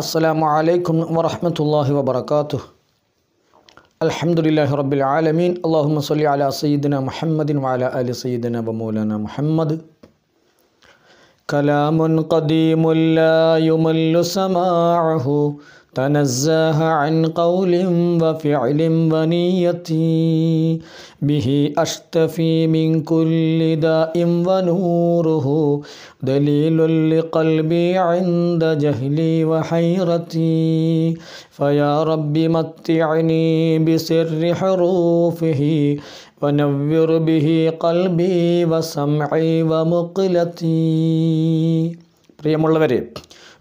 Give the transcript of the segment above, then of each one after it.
അസ്സലാമു അലൈക്കും വറഹമത്തല്ലാഹി വബർക്കാത്തു അലഹമുല്ലാഹി റബ്ബിൽ ആലമീൻ അള്ളാഹുമ സല്ലി അല സയ്യിദിന മുഹമ്മദിൻ വാല അലി സയ്യിദിന ബമൂലന മുഹമ്മദ് കലാമുൻ قديم لا يمل سماعه تنزاه عن قول وفعل ونية به أشتفي من كل داء ونوره دليل لقلبي عند جهلي وحيرتي فيا رب متعني بسر حروفه ونور به قلبي وسمعي ومقلتي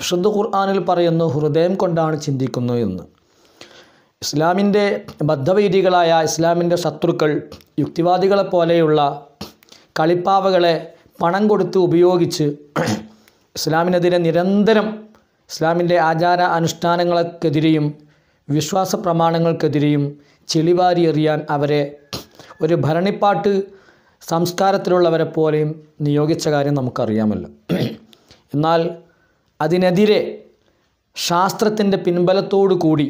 വിശുദ്ധ ഖുർആാനിൽ പറയുന്നു ഹൃദയം കൊണ്ടാണ് ചിന്തിക്കുന്നു എന്ന് ഇസ്ലാമിൻ്റെ ബദ്ധവൈദികളായ ഇസ്ലാമിൻ്റെ ശത്രുക്കൾ യുക്തിവാദികളെ പോലെയുള്ള കളിപ്പാവകളെ പണം കൊടുത്ത് ഉപയോഗിച്ച് ഇസ്ലാമിനെതിരെ നിരന്തരം ഇസ്ലാമിൻ്റെ ആചാര അനുഷ്ഠാനങ്ങൾക്കെതിരെയും വിശ്വാസ പ്രമാണങ്ങൾക്കെതിരെയും എറിയാൻ അവരെ ഒരു ഭരണിപ്പാട്ട് സംസ്കാരത്തിലുള്ളവരെ പോലെയും നിയോഗിച്ച കാര്യം നമുക്കറിയാമല്ലോ എന്നാൽ അതിനെതിരെ ശാസ്ത്രത്തിൻ്റെ പിൻബലത്തോടു കൂടി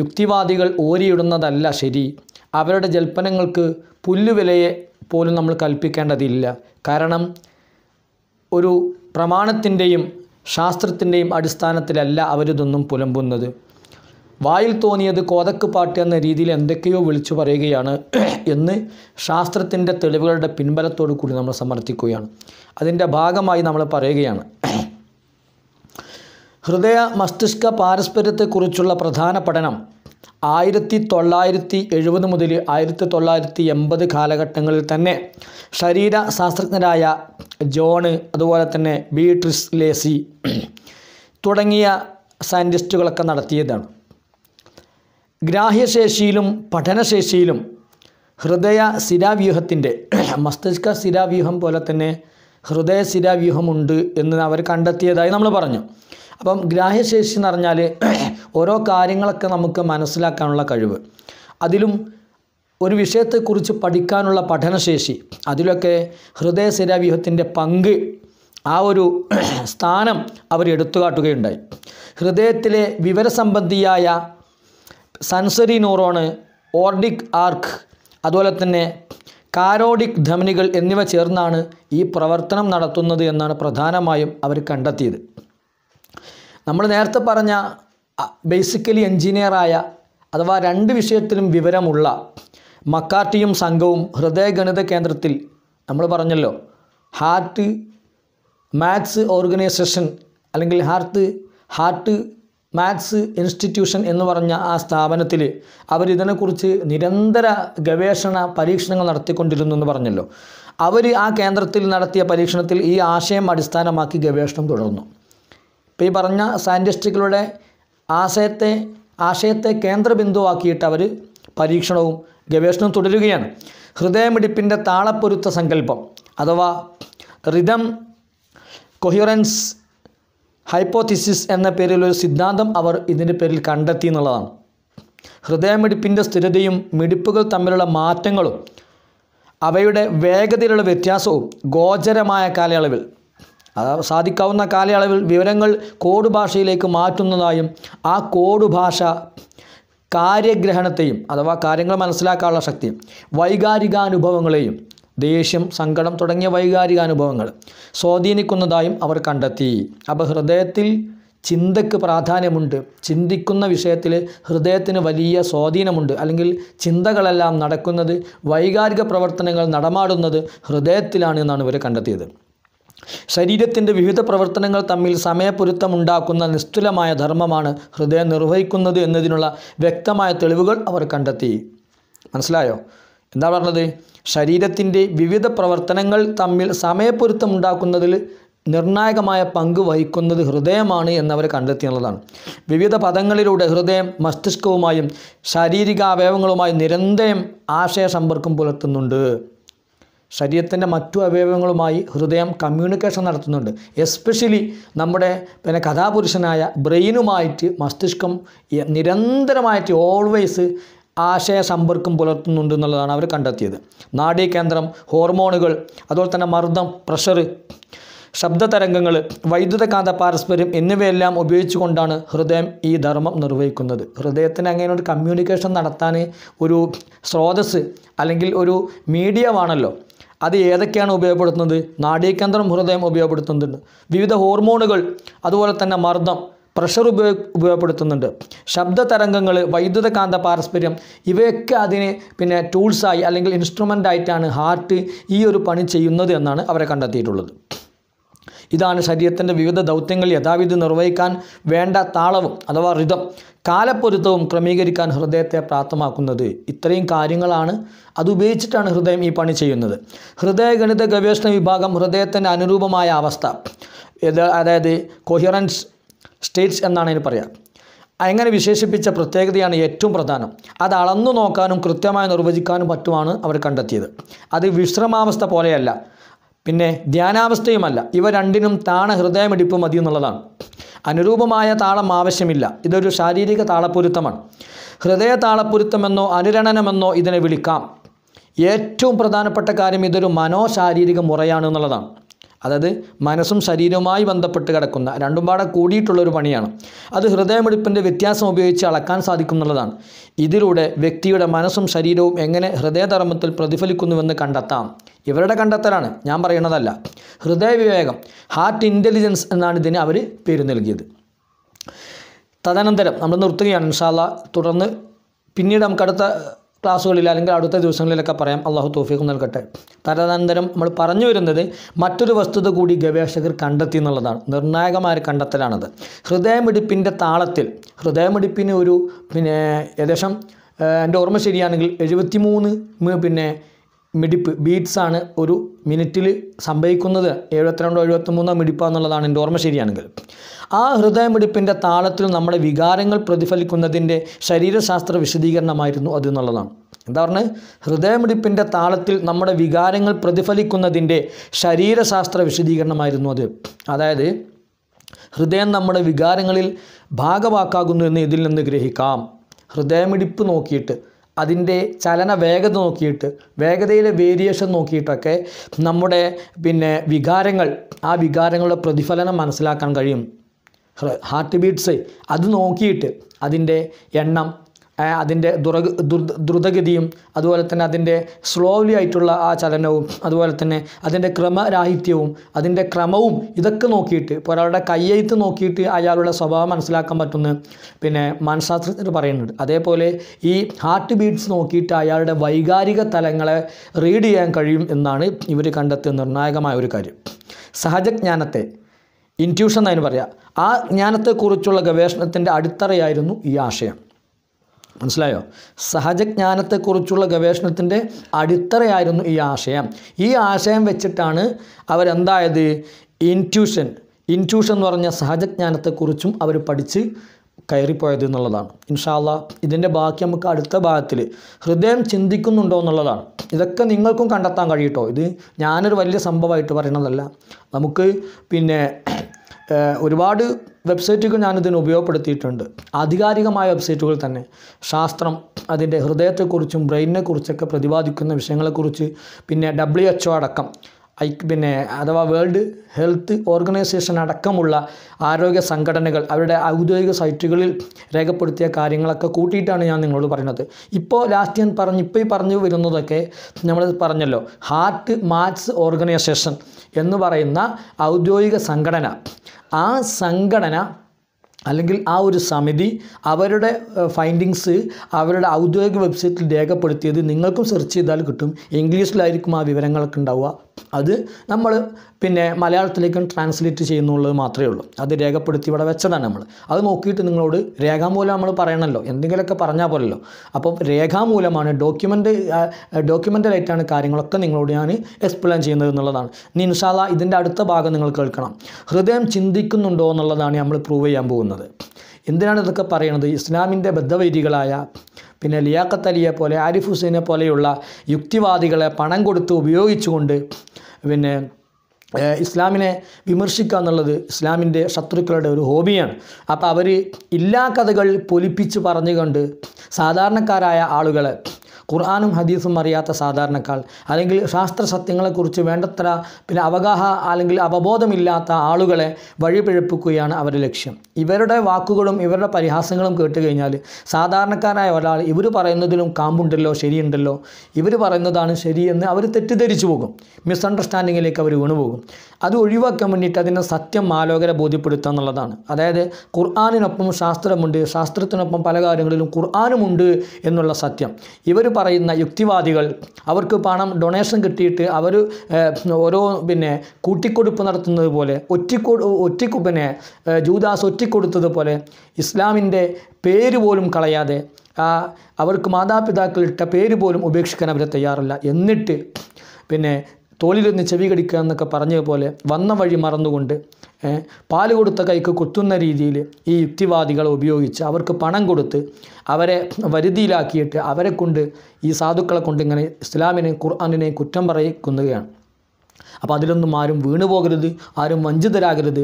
യുക്തിവാദികൾ ഓരിയിടുന്നതല്ല ശരി അവരുടെ ജൽപ്പനങ്ങൾക്ക് പുല്ലുവിലയെ പോലും നമ്മൾ കൽപ്പിക്കേണ്ടതില്ല കാരണം ഒരു പ്രമാണത്തിൻ്റെയും ശാസ്ത്രത്തിൻ്റെയും അടിസ്ഥാനത്തിലല്ല അവരിതൊന്നും പുലമ്പുന്നത് വായിൽ തോന്നിയത് കോതക്ക് പാട്ട് എന്ന രീതിയിൽ എന്തൊക്കെയോ വിളിച്ചു പറയുകയാണ് എന്ന് ശാസ്ത്രത്തിൻ്റെ തെളിവുകളുടെ പിൻബലത്തോടു കൂടി നമ്മൾ സമർത്ഥിക്കുകയാണ് അതിൻ്റെ ഭാഗമായി നമ്മൾ പറയുകയാണ് ഹൃദയ മസ്തിഷ്ക പാരസ്പര്യത്തെക്കുറിച്ചുള്ള പ്രധാന പഠനം ആയിരത്തി തൊള്ളായിരത്തി എഴുപത് മുതൽ ആയിരത്തി തൊള്ളായിരത്തി എൺപത് കാലഘട്ടങ്ങളിൽ തന്നെ ശരീര ശാസ്ത്രജ്ഞരായ ജോണ് അതുപോലെ തന്നെ ബീട്രിസ് ലേസി തുടങ്ങിയ സയൻറ്റിസ്റ്റുകളൊക്കെ നടത്തിയതാണ് ഗ്രാഹ്യശേഷിയിലും പഠനശേഷിയിലും ഹൃദയ സ്ഥിരാവ്യൂഹത്തിൻ്റെ മസ്തിഷ്ക സ്ഥിരാവ്യൂഹം പോലെ തന്നെ ഹൃദയ സ്ഥിരാവ്യൂഹമുണ്ട് എന്ന് അവർ കണ്ടെത്തിയതായി നമ്മൾ പറഞ്ഞു അപ്പം ഗ്രാഹ്യശേഷി എന്ന് പറഞ്ഞാൽ ഓരോ കാര്യങ്ങളൊക്കെ നമുക്ക് മനസ്സിലാക്കാനുള്ള കഴിവ് അതിലും ഒരു വിഷയത്തെക്കുറിച്ച് പഠിക്കാനുള്ള പഠനശേഷി അതിലൊക്കെ ഹൃദയ പങ്ക് ആ ഒരു സ്ഥാനം അവർ എടുത്തു കാട്ടുകയുണ്ടായി ഹൃദയത്തിലെ വിവരസംബന്ധിയായ സൻസറി നൂറോണ് ഓർഡിക് ആർക്ക് അതുപോലെ തന്നെ കാരോഡിക് ധമനികൾ എന്നിവ ചേർന്നാണ് ഈ പ്രവർത്തനം നടത്തുന്നത് എന്നാണ് പ്രധാനമായും അവർ കണ്ടെത്തിയത് നമ്മൾ നേരത്തെ പറഞ്ഞ ബേസിക്കലി എൻജിനീയറായ അഥവാ രണ്ട് വിഷയത്തിലും വിവരമുള്ള മക്കാർട്ടിയും സംഘവും ഹൃദയഗണിത കേന്ദ്രത്തിൽ നമ്മൾ പറഞ്ഞല്ലോ ഹാർട്ട് മാത്സ് ഓർഗനൈസേഷൻ അല്ലെങ്കിൽ ഹാർട്ട് ഹാർട്ട് മാത്സ് ഇൻസ്റ്റിറ്റ്യൂഷൻ എന്ന് പറഞ്ഞ ആ സ്ഥാപനത്തിൽ അവരിതിനെക്കുറിച്ച് നിരന്തര ഗവേഷണ പരീക്ഷണങ്ങൾ നടത്തിക്കൊണ്ടിരുന്നു എന്ന് പറഞ്ഞല്ലോ അവർ ആ കേന്ദ്രത്തിൽ നടത്തിയ പരീക്ഷണത്തിൽ ഈ ആശയം അടിസ്ഥാനമാക്കി ഗവേഷണം തുടർന്നു അപ്പോൾ ഈ പറഞ്ഞ സയൻറ്റിസ്റ്റുകളുടെ ആശയത്തെ ആശയത്തെ കേന്ദ്രബിന്ദുവാക്കിയിട്ട് അവർ പരീക്ഷണവും ഗവേഷണവും തുടരുകയാണ് ഹൃദയമിടിപ്പിൻ്റെ താളപ്പൊരുത്ത സങ്കല്പം അഥവാ റിതം കൊഹിറൻസ് ഹൈപ്പോത്തിസിസ് എന്ന പേരിലൊരു സിദ്ധാന്തം അവർ ഇതിൻ്റെ പേരിൽ കണ്ടെത്തി എന്നുള്ളതാണ് ഹൃദയമിടിപ്പിൻ്റെ സ്ഥിരതയും മിടിപ്പുകൾ തമ്മിലുള്ള മാറ്റങ്ങളും അവയുടെ വേഗതയിലുള്ള വ്യത്യാസവും ഗോചരമായ കാലയളവിൽ സാധിക്കാവുന്ന കാലയളവിൽ വിവരങ്ങൾ കോഡ് ഭാഷയിലേക്ക് മാറ്റുന്നതായും ആ കോഡ് ഭാഷ കാര്യഗ്രഹണത്തെയും അഥവാ കാര്യങ്ങൾ മനസ്സിലാക്കാനുള്ള ശക്തിയും വൈകാരികാനുഭവങ്ങളെയും ദേഷ്യം സങ്കടം തുടങ്ങിയ വൈകാരികാനുഭവങ്ങൾ സ്വാധീനിക്കുന്നതായും അവർ കണ്ടെത്തി അപ്പോൾ ഹൃദയത്തിൽ ചിന്തയ്ക്ക് പ്രാധാന്യമുണ്ട് ചിന്തിക്കുന്ന വിഷയത്തിൽ ഹൃദയത്തിന് വലിയ സ്വാധീനമുണ്ട് അല്ലെങ്കിൽ ചിന്തകളെല്ലാം നടക്കുന്നത് വൈകാരിക പ്രവർത്തനങ്ങൾ നടമാടുന്നത് ഹൃദയത്തിലാണ് എന്നാണ് ഇവർ കണ്ടെത്തിയത് ശരീരത്തിൻ്റെ വിവിധ പ്രവർത്തനങ്ങൾ തമ്മിൽ സമയപൊരുത്തമുണ്ടാക്കുന്ന നിസ്തുലമായ ധർമ്മമാണ് ഹൃദയം നിർവഹിക്കുന്നത് എന്നതിനുള്ള വ്യക്തമായ തെളിവുകൾ അവർ കണ്ടെത്തി മനസ്സിലായോ എന്താ പറഞ്ഞത് ശരീരത്തിൻ്റെ വിവിധ പ്രവർത്തനങ്ങൾ തമ്മിൽ സമയപൊരുത്തമുണ്ടാക്കുന്നതിൽ നിർണായകമായ പങ്ക് വഹിക്കുന്നത് ഹൃദയമാണ് എന്നവർ കണ്ടെത്തിയുള്ളതാണ് വിവിധ പദങ്ങളിലൂടെ ഹൃദയം മസ്തിഷ്കവുമായും ശാരീരിക അവയവങ്ങളുമായും നിരന്തരം ആശയ സമ്പർക്കം പുലർത്തുന്നുണ്ട് ശരീരത്തിൻ്റെ മറ്റു അവയവങ്ങളുമായി ഹൃദയം കമ്മ്യൂണിക്കേഷൻ നടത്തുന്നുണ്ട് എസ്പെഷ്യലി നമ്മുടെ പിന്നെ കഥാപുരുഷനായ ബ്രെയിനുമായിട്ട് മസ്തിഷ്കം നിരന്തരമായിട്ട് ഓൾവേസ് ആശയ സമ്പർക്കം പുലർത്തുന്നുണ്ട് എന്നുള്ളതാണ് അവർ കണ്ടെത്തിയത് നാഡീകേന്ദ്രം ഹോർമോണുകൾ അതുപോലെ തന്നെ മർദ്ദം പ്രഷർ ശബ്ദതരംഗങ്ങൾ വൈദ്യുതകാന്ത പാരസ്പര്യം എന്നിവയെല്ലാം ഉപയോഗിച്ചുകൊണ്ടാണ് ഹൃദയം ഈ ധർമ്മം നിർവഹിക്കുന്നത് ഹൃദയത്തിന് അങ്ങനെ ഒരു കമ്മ്യൂണിക്കേഷൻ നടത്താൻ ഒരു സ്രോതസ് അല്ലെങ്കിൽ ഒരു മീഡിയമാണല്ലോ അത് ഏതൊക്കെയാണ് ഉപയോഗപ്പെടുത്തുന്നത് നാഡീകേന്ദ്രം ഹൃദയം ഉപയോഗപ്പെടുത്തുന്നുണ്ട് വിവിധ ഹോർമോണുകൾ അതുപോലെ തന്നെ മർദ്ദം പ്രഷർ ഉപയോഗ ഉപയോഗപ്പെടുത്തുന്നുണ്ട് ശബ്ദ തരംഗങ്ങൾ വൈദ്യുത കാന്ത പാരസ്പര്യം ഇവയൊക്കെ അതിന് പിന്നെ ടൂൾസായി അല്ലെങ്കിൽ ആയിട്ടാണ് ഹാർട്ട് ഈ ഒരു പണി ചെയ്യുന്നത് എന്നാണ് അവരെ കണ്ടെത്തിയിട്ടുള്ളത് ഇതാണ് ശരീരത്തിൻ്റെ വിവിധ ദൗത്യങ്ങൾ യഥാവിധി നിർവഹിക്കാൻ വേണ്ട താളവും അഥവാ ഋതം കാലപ്പൊരുത്തവും ക്രമീകരിക്കാൻ ഹൃദയത്തെ പ്രാപ്തമാക്കുന്നത് ഇത്രയും കാര്യങ്ങളാണ് അതുപയോഗിച്ചിട്ടാണ് ഹൃദയം ഈ പണി ചെയ്യുന്നത് ഹൃദയഗണിത ഗവേഷണ വിഭാഗം ഹൃദയത്തിൻ്റെ അനുരൂപമായ അവസ്ഥ അതായത് കൊഹിറൻസ് സ്റ്റേറ്റ്സ് എന്നാണ് അതിന് പറയുക അങ്ങനെ വിശേഷിപ്പിച്ച പ്രത്യേകതയാണ് ഏറ്റവും പ്രധാനം അത് അളന്നു നോക്കാനും കൃത്യമായി നിർവചിക്കാനും പറ്റുമാണ് അവർ കണ്ടെത്തിയത് അത് വിശ്രമാവസ്ഥ പോലെയല്ല പിന്നെ ധ്യാനാവസ്ഥയുമല്ല ഇവ രണ്ടിനും താണ ഹൃദയമിടിപ്പ് മതി എന്നുള്ളതാണ് അനുരൂപമായ താളം ആവശ്യമില്ല ഇതൊരു ശാരീരിക താളപ്പൊരുത്തമാണ് ഹൃദയ താളപ്പൊരുത്തമെന്നോ അനുരണനമെന്നോ ഇതിനെ വിളിക്കാം ഏറ്റവും പ്രധാനപ്പെട്ട കാര്യം ഇതൊരു മനോശാരീരിക മുറയാണ് എന്നുള്ളതാണ് അതായത് മനസ്സും ശരീരവുമായി ബന്ധപ്പെട്ട് കിടക്കുന്ന രണ്ടും പാടെ കൂടിയിട്ടുള്ളൊരു പണിയാണ് അത് ഹൃദയമെടുപ്പിൻ്റെ വ്യത്യാസം ഉപയോഗിച്ച് അളക്കാൻ സാധിക്കും എന്നുള്ളതാണ് ഇതിലൂടെ വ്യക്തിയുടെ മനസ്സും ശരീരവും എങ്ങനെ ഹൃദയധർമ്മത്തിൽ പ്രതിഫലിക്കുന്നുവെന്ന് കണ്ടെത്താം ഇവരുടെ കണ്ടെത്തലാണ് ഞാൻ പറയുന്നതല്ല ഹൃദയവിവേകം ഹാർട്ട് ഇൻ്റലിജൻസ് എന്നാണ് ഇതിന് അവർ പേര് നൽകിയത് തദനന്തരം നമ്മൾ നിർത്തുകയാണ് ഇൻഷാല്ല തുടർന്ന് പിന്നീട് നമുക്ക് അടുത്ത ക്ലാസ്സുകളിൽ അല്ലെങ്കിൽ അടുത്ത ദിവസങ്ങളിലൊക്കെ പറയാം അള്ളാഹു തോഫീഖ് നൽകട്ടെ തരതാനന്തരം നമ്മൾ പറഞ്ഞു വരുന്നത് മറ്റൊരു വസ്തുത കൂടി ഗവേഷകർ കണ്ടെത്തി എന്നുള്ളതാണ് നിർണായകമായ കണ്ടെത്തലാണത് ഹൃദയമിടിപ്പിൻ്റെ താളത്തിൽ ഹൃദയമിടിപ്പിന് ഒരു പിന്നെ ഏകദേശം എൻ്റെ ഓർമ്മ ശരിയാണെങ്കിൽ എഴുപത്തി മൂന്ന് പിന്നെ മിടിപ്പ് ബീറ്റ്സാണ് ആണ് ഒരു മിനിറ്റിൽ സംഭവിക്കുന്നത് എഴുപത്തിരണ്ടോ എഴുപത്തിമൂന്നോ മിടിപ്പോ എന്നുള്ളതാണ് എൻ്റെ ഓർമ്മ ശരിയാണെങ്കിൽ ആ ഹൃദയമിടിപ്പിൻ്റെ താളത്തിൽ നമ്മുടെ വികാരങ്ങൾ പ്രതിഫലിക്കുന്നതിൻ്റെ ശരീരശാസ്ത്ര വിശദീകരണമായിരുന്നു അത് എന്നുള്ളതാണ് എന്താ പറഞ്ഞത് ഹൃദയമിടിപ്പിൻ്റെ താളത്തിൽ നമ്മുടെ വികാരങ്ങൾ പ്രതിഫലിക്കുന്നതിൻ്റെ ശരീരശാസ്ത്ര വിശദീകരണമായിരുന്നു അത് അതായത് ഹൃദയം നമ്മുടെ വികാരങ്ങളിൽ ഭാഗവാക്കാകുന്നു എന്ന് ഇതിൽ നിന്ന് ഗ്രഹിക്കാം ഹൃദയമിടിപ്പ് നോക്കിയിട്ട് അതിൻ്റെ ചലന വേഗത നോക്കിയിട്ട് വേഗതയിലെ വേരിയേഷൻ നോക്കിയിട്ടൊക്കെ നമ്മുടെ പിന്നെ വികാരങ്ങൾ ആ വികാരങ്ങളുടെ പ്രതിഫലനം മനസ്സിലാക്കാൻ കഴിയും ഹാർട്ട് ബീറ്റ്സ് അത് നോക്കിയിട്ട് അതിൻ്റെ എണ്ണം അതിൻ്റെ ദുര ദ്രുതഗതിയും അതുപോലെ തന്നെ അതിൻ്റെ സ്ലോലി ആയിട്ടുള്ള ആ ചലനവും അതുപോലെ തന്നെ അതിൻ്റെ ക്രമരാഹിത്യവും അതിൻ്റെ ക്രമവും ഇതൊക്കെ നോക്കിയിട്ട് ഇപ്പോൾ ഒരാളുടെ കയ്യെഴുത്ത് നോക്കിയിട്ട് അയാളുടെ സ്വഭാവം മനസ്സിലാക്കാൻ പറ്റുന്ന പിന്നെ മനഃശാസ്ത്രജ്ഞർ പറയുന്നുണ്ട് അതേപോലെ ഈ ഹാർട്ട് ബീറ്റ്സ് നോക്കിയിട്ട് അയാളുടെ വൈകാരിക തലങ്ങളെ റീഡ് ചെയ്യാൻ കഴിയും എന്നാണ് ഇവർ കണ്ടെത്തിയ നിർണായകമായ ഒരു കാര്യം സഹജജ്ഞാനത്തെ ഇൻറ്റ്യൂഷൻ എന്നതിന് പറയാം ആ ജ്ഞാനത്തെക്കുറിച്ചുള്ള ഗവേഷണത്തിൻ്റെ അടിത്തറയായിരുന്നു ഈ ആശയം മനസ്സിലായോ സഹജജ്ഞാനത്തെക്കുറിച്ചുള്ള ഗവേഷണത്തിൻ്റെ അടിത്തറയായിരുന്നു ഈ ആശയം ഈ ആശയം വെച്ചിട്ടാണ് അവരെന്തായത് ഇൻറ്റ്യൂഷൻ ഇൻറ്റ്യൂഷൻ എന്ന് പറഞ്ഞ സഹജജ്ഞാനത്തെക്കുറിച്ചും അവർ പഠിച്ച് കയറിപ്പോയത് എന്നുള്ളതാണ് ഇൻഷാല്ല ഇതിൻ്റെ ബാക്കി നമുക്ക് അടുത്ത ഭാഗത്തിൽ ഹൃദയം ചിന്തിക്കുന്നുണ്ടോ എന്നുള്ളതാണ് ഇതൊക്കെ നിങ്ങൾക്കും കണ്ടെത്താൻ കഴിയട്ടോ ഇത് ഞാനൊരു വലിയ സംഭവമായിട്ട് പറയണതല്ല നമുക്ക് പിന്നെ ഒരുപാട് വെബ്സൈറ്റുകൾ ഞാനിതിന് ഉപയോഗപ്പെടുത്തിയിട്ടുണ്ട് ആധികാരികമായ വെബ്സൈറ്റുകൾ തന്നെ ശാസ്ത്രം അതിൻ്റെ ഹൃദയത്തെക്കുറിച്ചും ബ്രെയിനിനെക്കുറിച്ചൊക്കെ പ്രതിപാദിക്കുന്ന വിഷയങ്ങളെക്കുറിച്ച് പിന്നെ ഡബ്ല്യു എച്ച് ഒ അടക്കം ഐ പിന്നെ അഥവാ വേൾഡ് ഹെൽത്ത് ഓർഗനൈസേഷൻ അടക്കമുള്ള ആരോഗ്യ സംഘടനകൾ അവരുടെ ഔദ്യോഗിക സൈറ്റുകളിൽ രേഖപ്പെടുത്തിയ കാര്യങ്ങളൊക്കെ കൂട്ടിയിട്ടാണ് ഞാൻ നിങ്ങളോട് പറയുന്നത് ഇപ്പോൾ ലാസ്റ്റ് ഞാൻ പറഞ്ഞു ഇപ്പോൾ ഈ പറഞ്ഞു വരുന്നതൊക്കെ നമ്മൾ പറഞ്ഞല്ലോ ഹാർട്ട് മാത്സ് ഓർഗനൈസേഷൻ എന്ന് പറയുന്ന ഔദ്യോഗിക സംഘടന ആ സംഘടന അല്ലെങ്കിൽ ആ ഒരു സമിതി അവരുടെ ഫൈൻഡിങ്സ് അവരുടെ ഔദ്യോഗിക വെബ്സൈറ്റിൽ രേഖപ്പെടുത്തിയത് നിങ്ങൾക്കും സെർച്ച് ചെയ്താൽ കിട്ടും ഇംഗ്ലീഷിലായിരിക്കും ആ വിവരങ്ങളൊക്കെ ഉണ്ടാവുക അത് നമ്മൾ പിന്നെ മലയാളത്തിലേക്കും ട്രാൻസ്ലേറ്റ് ചെയ്യുന്നുള്ളത് മാത്രമേ ഉള്ളൂ അത് രേഖപ്പെടുത്തി ഇവിടെ വെച്ചതാണ് നമ്മൾ അത് നോക്കിയിട്ട് നിങ്ങളോട് രേഖാമൂലം നമ്മൾ പറയണമല്ലോ എന്തെങ്കിലുമൊക്കെ പറഞ്ഞാൽ പോലല്ലോ അപ്പം രേഖാമൂലമാണ് ഡോക്യുമെൻ്റ് ഡോക്യുമെൻ്റലായിട്ടാണ് കാര്യങ്ങളൊക്കെ നിങ്ങളോട് ഞാൻ എക്സ്പ്ലെയിൻ ചെയ്യുന്നത് എന്നുള്ളതാണ് ഇനി ഇതിൻ്റെ അടുത്ത ഭാഗം നിങ്ങൾ കേൾക്കണം ഹൃദയം ചിന്തിക്കുന്നുണ്ടോ എന്നുള്ളതാണ് നമ്മൾ പ്രൂവ് ചെയ്യാൻ പോകുന്നത് എന്തിനാണ് ഇതൊക്കെ പറയുന്നത് ഇസ്ലാമിൻ്റെ ബദ്ധവൈദികളായ പിന്നെ ലിയാഖത്ത് അലിയെ പോലെ ആരിഫ് ഹുസൈനെ പോലെയുള്ള യുക്തിവാദികളെ പണം കൊടുത്ത് ഉപയോഗിച്ചുകൊണ്ട് പിന്നെ ഇസ്ലാമിനെ വിമർശിക്കുക എന്നുള്ളത് ഇസ്ലാമിൻ്റെ ശത്രുക്കളുടെ ഒരു ഹോബിയാണ് അപ്പോൾ അവർ ഇല്ലാ കഥകൾ പൊലിപ്പിച്ച് പറഞ്ഞുകൊണ്ട് സാധാരണക്കാരായ ആളുകളെ ഖുർആാനും ഹദീസും അറിയാത്ത സാധാരണക്കാൾ അല്ലെങ്കിൽ ശാസ്ത്ര സത്യങ്ങളെക്കുറിച്ച് വേണ്ടത്ര പിന്നെ അവഗാഹ അല്ലെങ്കിൽ അവബോധമില്ലാത്ത ആളുകളെ വഴിപിഴപ്പിക്കുകയാണ് അവരുടെ ലക്ഷ്യം ഇവരുടെ വാക്കുകളും ഇവരുടെ പരിഹാസങ്ങളും കേട്ട് കഴിഞ്ഞാൽ സാധാരണക്കാരായ ഒരാൾ ഇവർ പറയുന്നതിലും കാമ്പുണ്ടല്ലോ ശരിയുണ്ടല്ലോ ഇവർ പറയുന്നതാണ് ശരിയെന്ന് അവർ തെറ്റിദ്ധരിച്ചു പോകും മിസ്അണ്ടർസ്റ്റാൻഡിങ്ങിലേക്ക് അവർ വീണുപോകും അത് ഒഴിവാക്കാൻ വേണ്ടിയിട്ട് അതിനെ സത്യം ആലോകരെ ബോധ്യപ്പെടുത്തുക എന്നുള്ളതാണ് അതായത് ഖുർആാനിനൊപ്പം ശാസ്ത്രമുണ്ട് ശാസ്ത്രത്തിനൊപ്പം പല കാര്യങ്ങളിലും ഖുർആാനുമുണ്ട് എന്നുള്ള സത്യം ഇവർ പറയുന്ന യുക്തിവാദികൾ അവർക്ക് പണം ഡൊണേഷൻ കിട്ടിയിട്ട് അവർ ഓരോ പിന്നെ കൂട്ടിക്കൊടുപ്പ് നടത്തുന്നത് പോലെ ഒറ്റിക്കൊടു ഒറ്റിക്കു പിന്നെ ജൂദാസ് ഒറ്റിക്കൊടുത്തതുപോലെ ഇസ്ലാമിൻ്റെ പേര് പോലും കളയാതെ അവർക്ക് ഇട്ട പേര് പോലും ഉപേക്ഷിക്കാൻ അവർ തയ്യാറല്ല എന്നിട്ട് പിന്നെ തോളിലൊന്ന് ചെവി കടിക്കുക എന്നൊക്കെ പറഞ്ഞതുപോലെ വന്ന വഴി മറന്നുകൊണ്ട് പാല് കൊടുത്ത കൈക്ക് കുത്തുന്ന രീതിയിൽ ഈ യുക്തിവാദികളെ ഉപയോഗിച്ച് അവർക്ക് പണം കൊടുത്ത് അവരെ വരുതിയിലാക്കിയിട്ട് അവരെ കൊണ്ട് ഈ സാധുക്കളെ കൊണ്ട് ഇങ്ങനെ ഇസ്ലാമിനെയും ഖുർആാനിനെ കുറ്റം പറയിക്കുന്നതാണ് അപ്പോൾ അതിലൊന്നും ആരും വീണുപോകരുത് ആരും വഞ്ചിതരാകരുത്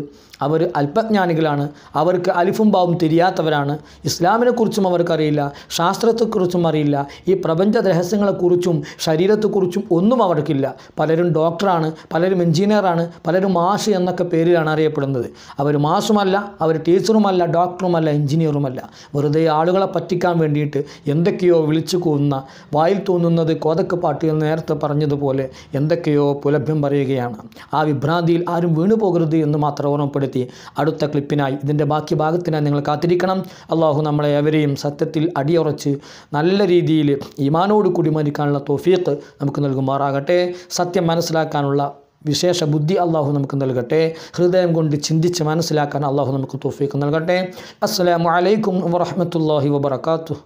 അവർ അല്പജ്ഞാനികളാണ് അവർക്ക് അലിഫും ബാവും തിരിയാത്തവരാണ് ഇസ്ലാമിനെക്കുറിച്ചും അവർക്കറിയില്ല ശാസ്ത്രത്തെക്കുറിച്ചും അറിയില്ല ഈ പ്രപഞ്ച രഹസ്യങ്ങളെക്കുറിച്ചും ശരീരത്തെക്കുറിച്ചും ഒന്നും അവർക്കില്ല പലരും ഡോക്ടറാണ് പലരും എഞ്ചിനീയറാണ് പലരും മാഷ് എന്നൊക്കെ പേരിലാണ് അറിയപ്പെടുന്നത് അവർ മാഷുമല്ല അവർ ടീച്ചറുമല്ല ഡോക്ടറുമല്ല എഞ്ചിനീയറുമല്ല വെറുതെ ആളുകളെ പറ്റിക്കാൻ വേണ്ടിയിട്ട് എന്തൊക്കെയോ വിളിച്ചു കൂവുന്ന വായിൽ തോന്നുന്നത് കോതക്ക് പാട്ട് നേരത്തെ പറഞ്ഞതുപോലെ എന്തൊക്കെയോ പുലഭ്യം പറയുകയാണ് ആ വിഭ്രാന്തിയിൽ ആരും വീണുപോകരുത് എന്ന് മാത്രം ഓർമ്മപ്പെടുത്തി രേഖപ്പെടുത്തി അടുത്ത ക്ലിപ്പിനായി ഇതിൻ്റെ ബാക്കി ഭാഗത്തിനായി നിങ്ങൾ കാത്തിരിക്കണം അള്ളാഹു നമ്മളെ അവരെയും സത്യത്തിൽ അടിയുറച്ച് നല്ല രീതിയിൽ ഈമാനോട് കൂടി മരിക്കാനുള്ള തോഫീത്ത് നമുക്ക് നൽകുമാറാകട്ടെ സത്യം മനസ്സിലാക്കാനുള്ള വിശേഷ ബുദ്ധി അള്ളാഹു നമുക്ക് നൽകട്ടെ ഹൃദയം കൊണ്ട് ചിന്തിച്ച് മനസ്സിലാക്കാൻ അള്ളാഹു നമുക്ക് തോഫീക്ക് നൽകട്ടെ വലൈക്കും വറഹമത്തല്ലാഹി വാത്തു